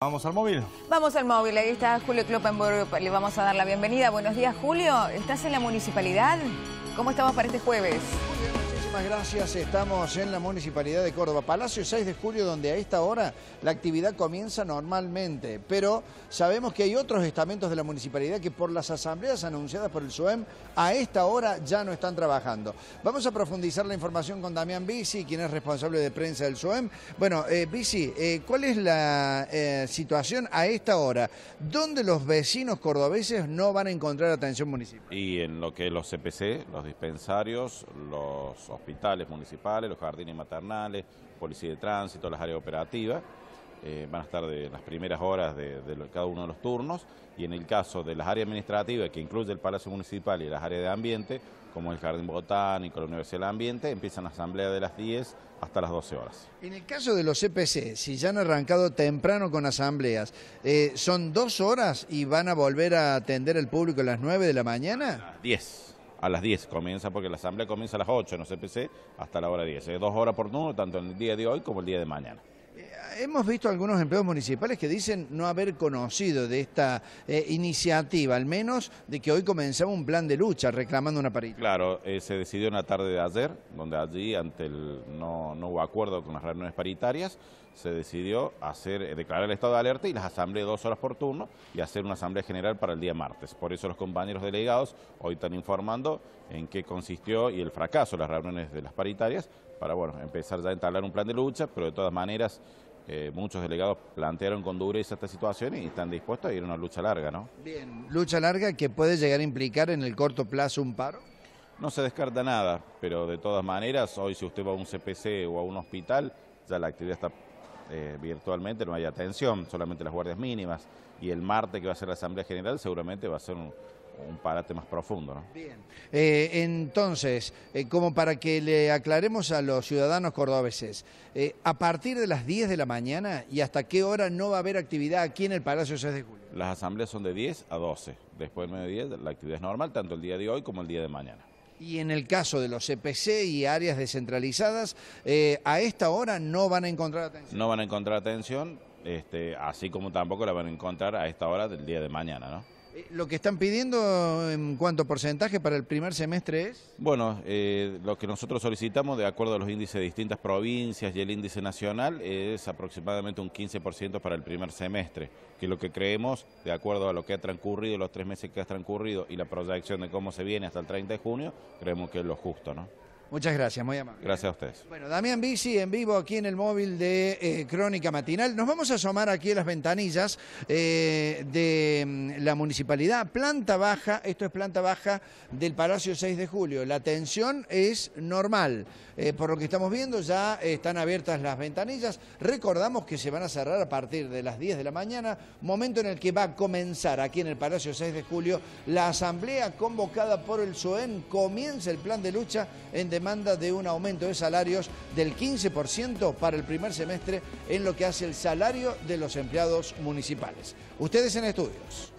Vamos al móvil. Vamos al móvil, ahí está Julio Kloppenburg, le vamos a dar la bienvenida. Buenos días Julio, ¿estás en la municipalidad? ¿Cómo estamos para este jueves? Muchísimas gracias. Estamos en la Municipalidad de Córdoba, Palacio 6 de Julio, donde a esta hora la actividad comienza normalmente. Pero sabemos que hay otros estamentos de la Municipalidad que por las asambleas anunciadas por el SUEM, a esta hora ya no están trabajando. Vamos a profundizar la información con Damián Bici, quien es responsable de prensa del SUEM. Bueno, eh, Bici, eh, ¿cuál es la eh, situación a esta hora? ¿Dónde los vecinos cordobeses no van a encontrar atención municipal? Y en lo que los CPC, los dispensarios, los hospitales municipales, los jardines maternales, policía de tránsito, las áreas operativas. Eh, van a estar de las primeras horas de, cada uno de los turnos y en el caso de las áreas administrativas que incluye el Palacio Municipal y las áreas de ambiente, como el Jardín Botánico, la Universidad del Ambiente, empiezan las asambleas de las 10 hasta las 12 horas. En el caso de los CPC, e si ya han arrancado temprano con asambleas, eh, ¿son dos horas y van a volver a atender al público a las 9 de la mañana? A las 10 a las 10 comienza, porque la asamblea comienza a las 8 en no e CPC hasta la hora 10. Es dos horas por turno, tanto en el día de hoy como el día de mañana hemos visto algunos empleados municipales que dicen no haber conocido de esta eh, iniciativa, al menos de que hoy comenzaba un plan de lucha reclamando una paritaria. Claro, eh, se decidió en la tarde de ayer, donde allí ante el no, no hubo acuerdo con las reuniones paritarias, se decidió hacer, eh, declarar el estado de alerta y las asambleas dos horas por turno y hacer una asamblea general para el día martes. Por eso los compañeros delegados hoy están informando en qué consistió y el fracaso de las reuniones de las paritarias para bueno, empezar ya a entablar un plan de lucha, pero de todas maneras eh, muchos delegados plantearon con dureza esta situación y están dispuestos a ir a una lucha larga, ¿no? Bien, lucha larga que puede llegar a implicar en el corto plazo un paro. No se descarta nada, pero de todas maneras, hoy si usted va a un CPC o a un hospital, ya la actividad está eh, virtualmente, no hay atención, solamente las guardias mínimas. Y el martes que va a ser la Asamblea General seguramente va a ser un, un parate más profundo. ¿no? Bien. Eh, entonces, eh, como para que le aclaremos a los ciudadanos cordobeses, eh, a partir de las 10 de la mañana y hasta qué hora no va a haber actividad aquí en el Palacio 6 de Julio. Las asambleas son de 10 a 12. Después de mediodía la actividad es normal, tanto el día de hoy como el día de mañana. Y en el caso de los CPC e y áreas descentralizadas, a esta hora no van a encontrar atención. No van a encontrar atención, este, así como tampoco la van a encontrar a esta hora del día de mañana, ¿no? Eh, ¿Lo que están pidiendo en cuanto porcentaje para el primer semestre es? Bueno, eh, lo que nosotros solicitamos, de acuerdo a los índices de distintas provincias y el índice nacional, es aproximadamente un 15% para el primer semestre, que lo que creemos, de acuerdo a lo que ha transcurrido, los tres meses que ha transcurrido y la proyección de cómo se viene hasta el 30 de junio, creemos que es lo justo, ¿no? Muchas gracias, muy amable. Gracias a ustedes. Bueno, Damián Bici en vivo aquí en el móvil de eh, Crónica Matinal. Nos vamos a asomar aquí a las ventanillas eh, de mm, la municipalidad. Planta baja, esto es planta baja del Palacio 6 de Julio. La tensión es normal. Eh, por lo que estamos viendo ya están abiertas las ventanillas. Recordamos que se van a cerrar a partir de las 10 de la mañana, momento en el que va a comenzar aquí en el Palacio 6 de Julio la asamblea convocada por el SOEN. Comienza el plan de lucha en demanda de un aumento de salarios del 15% para el primer semestre en lo que hace el salario de los empleados municipales. Ustedes en estudios.